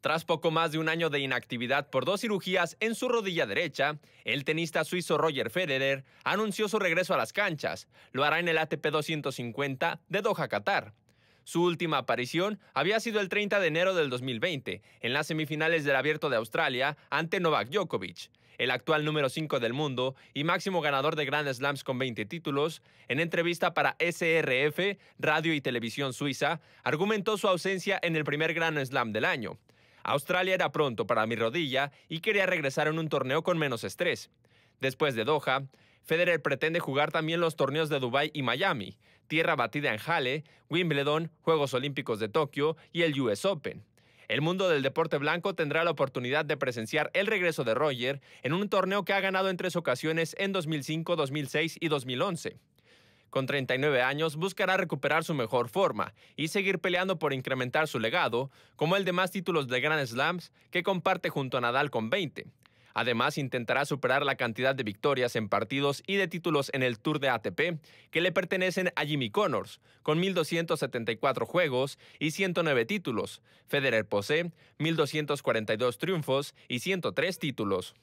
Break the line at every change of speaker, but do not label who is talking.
Tras poco más de un año de inactividad por dos cirugías en su rodilla derecha, el tenista suizo Roger Federer anunció su regreso a las canchas. Lo hará en el ATP 250 de Doha, Qatar. Su última aparición había sido el 30 de enero del 2020, en las semifinales del Abierto de Australia ante Novak Djokovic. El actual número 5 del mundo y máximo ganador de Grand Slams con 20 títulos, en entrevista para SRF, Radio y Televisión Suiza, argumentó su ausencia en el primer Grand Slam del año, Australia era pronto para mi rodilla y quería regresar en un torneo con menos estrés. Después de Doha, Federer pretende jugar también los torneos de Dubái y Miami, tierra batida en Halle, Wimbledon, Juegos Olímpicos de Tokio y el US Open. El mundo del deporte blanco tendrá la oportunidad de presenciar el regreso de Roger en un torneo que ha ganado en tres ocasiones en 2005, 2006 y 2011 con 39 años, buscará recuperar su mejor forma y seguir peleando por incrementar su legado, como el de más títulos de Grand Slams que comparte junto a Nadal con 20. Además, intentará superar la cantidad de victorias en partidos y de títulos en el Tour de ATP que le pertenecen a Jimmy Connors, con 1.274 juegos y 109 títulos. Federer posee 1.242 triunfos y 103 títulos.